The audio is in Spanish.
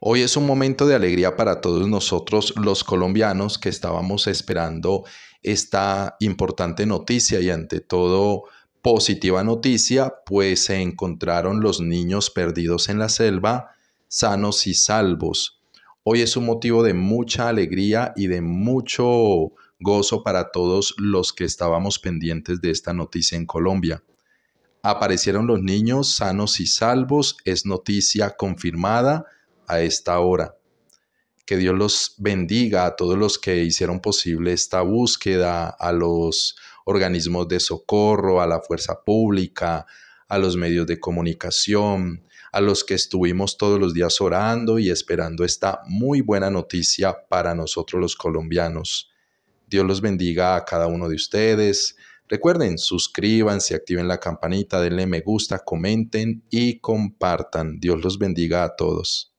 Hoy es un momento de alegría para todos nosotros los colombianos que estábamos esperando esta importante noticia y ante todo positiva noticia, pues se encontraron los niños perdidos en la selva, sanos y salvos. Hoy es un motivo de mucha alegría y de mucho gozo para todos los que estábamos pendientes de esta noticia en Colombia. Aparecieron los niños sanos y salvos, es noticia confirmada, a esta hora. Que Dios los bendiga a todos los que hicieron posible esta búsqueda, a los organismos de socorro, a la fuerza pública, a los medios de comunicación, a los que estuvimos todos los días orando y esperando esta muy buena noticia para nosotros los colombianos. Dios los bendiga a cada uno de ustedes. Recuerden, suscríbanse, activen la campanita, denle me gusta, comenten y compartan. Dios los bendiga a todos.